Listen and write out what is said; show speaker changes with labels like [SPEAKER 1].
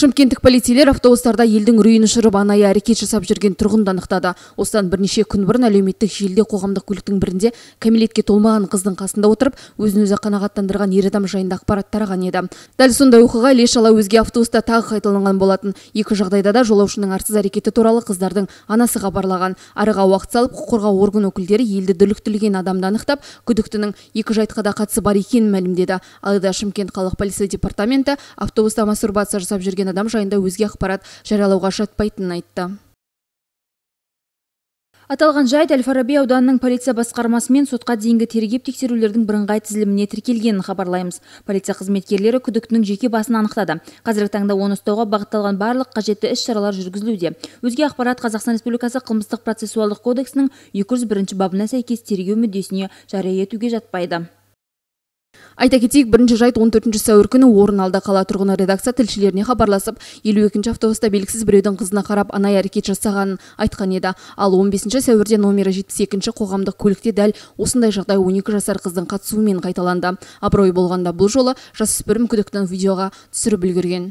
[SPEAKER 1] шымкенттік полицейлер автобустарда елдің үрейін ұшырып анайы әрекет жасап жүрген тұрғынды анықтады осыдан бірнеше күн бұрын әлеуметтік желіде қоғамдық көліктің бірінде кәмелетке толмаған қыздың қасында отырып өзін өзі қанағаттандырған ер адам жайында ақпарат тараған еді дәл сондай оқиға іле шала өзге автобуста тағы қайталанған болатын екі жағдайда да жолаушының арсыз әрекеті туралы қыздардың анасы хабарлаған араға уақыт салып құқық қорғау орган өкілдері елді дүрліктірген адамды анықтап күдіктінің екі жайтқа да қатысы бар екенін мәлімдеді алайда шымкент қалалық полиция департаменті автобуста мастурбация жасап жүрген адам жайында өзге ақпарат жариялауға жатпайтынын айтты
[SPEAKER 2] аталған жайт әл фараби ауданының полиция басқармасы мен сотқа дейінгі тергеп тексерулердің бірыңғай тізіліміне тіркелгенін хабарлаймыз полиция қызметкерлері күдіктінің жеке басын анықтады қазіргі таңда оны ұстауға бағытталған барлық қажетті іс шаралар жүргізілуде өзге ақпарат қазақстан республикасы қылмыстық процессуалдық кодексінің 201 бабына сәйкес тергеу мүддесіне жария етуге жатпайды
[SPEAKER 1] айта кетейік бірінші жайт 14 сәуір күні орын алды қала тұрғыны редакция тілшілеріне хабарласып елу екінші автобуста белгісіз біреудің қызына қарап анай әрекет жасағанын айтқан еді ал 15 сәуірде номері 72 қоғамдық көлікте дәл осындай жағдай 12 жасар қыздың қатысуымен қайталанды абырой болғанда бұл жолы жасөспірім күдіктіні видеоға түсіріп үлгерген